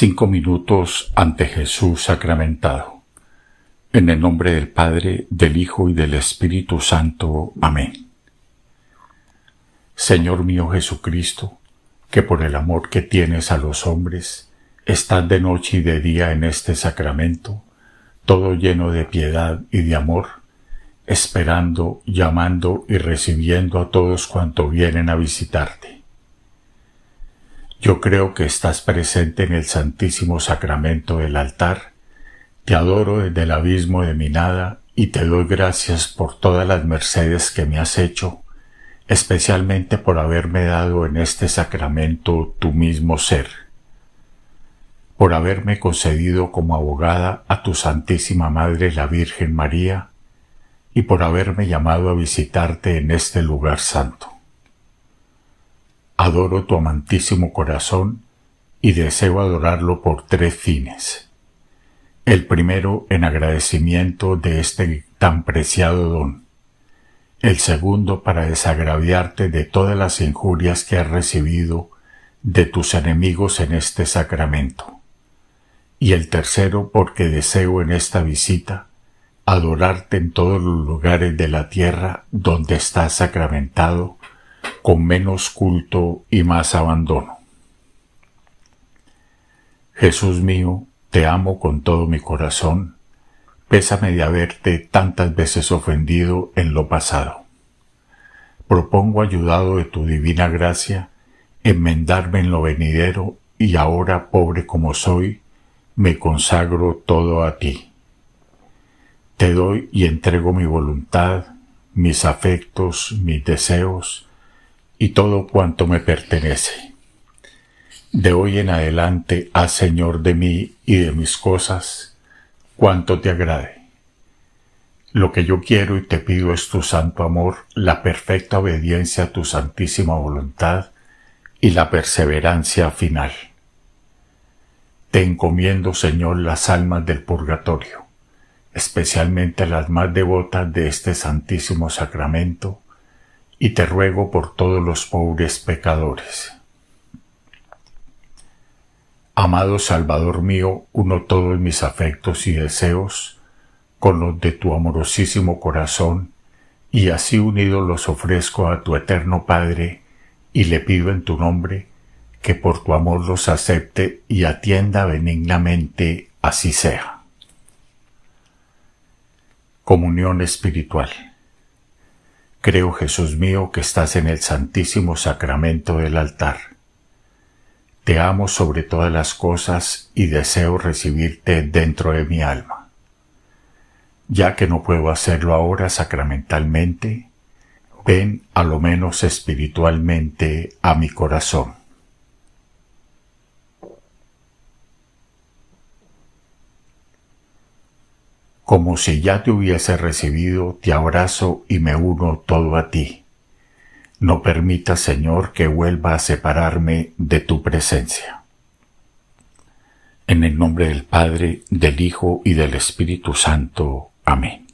Cinco minutos ante Jesús sacramentado. En el nombre del Padre, del Hijo y del Espíritu Santo. Amén. Señor mío Jesucristo, que por el amor que tienes a los hombres, estás de noche y de día en este sacramento, todo lleno de piedad y de amor, esperando, llamando y recibiendo a todos cuanto vienen a visitarte yo creo que estás presente en el Santísimo Sacramento del altar. Te adoro desde el abismo de mi nada y te doy gracias por todas las mercedes que me has hecho, especialmente por haberme dado en este sacramento tu mismo ser, por haberme concedido como abogada a tu Santísima Madre la Virgen María, y por haberme llamado a visitarte en este lugar santo adoro tu amantísimo corazón y deseo adorarlo por tres fines. El primero en agradecimiento de este tan preciado don. El segundo para desagraviarte de todas las injurias que has recibido de tus enemigos en este sacramento. Y el tercero porque deseo en esta visita adorarte en todos los lugares de la tierra donde estás sacramentado con menos culto y más abandono. Jesús mío, te amo con todo mi corazón, pésame de haberte tantas veces ofendido en lo pasado. Propongo, ayudado de tu divina gracia, enmendarme en lo venidero y ahora, pobre como soy, me consagro todo a ti. Te doy y entrego mi voluntad, mis afectos, mis deseos, y todo cuanto me pertenece. De hoy en adelante haz Señor de mí y de mis cosas cuanto te agrade. Lo que yo quiero y te pido es tu santo amor, la perfecta obediencia a tu santísima voluntad y la perseverancia final. Te encomiendo, Señor, las almas del purgatorio, especialmente las más devotas de este santísimo sacramento, y te ruego por todos los pobres pecadores. Amado Salvador mío, uno todos mis afectos y deseos con los de tu amorosísimo corazón, y así unidos los ofrezco a tu eterno Padre, y le pido en tu nombre que por tu amor los acepte y atienda benignamente, así sea. Comunión Espiritual. Creo, Jesús mío, que estás en el santísimo sacramento del altar. Te amo sobre todas las cosas y deseo recibirte dentro de mi alma. Ya que no puedo hacerlo ahora sacramentalmente, ven a lo menos espiritualmente a mi corazón. como si ya te hubiese recibido, te abrazo y me uno todo a ti. No permita, Señor, que vuelva a separarme de tu presencia. En el nombre del Padre, del Hijo y del Espíritu Santo. Amén.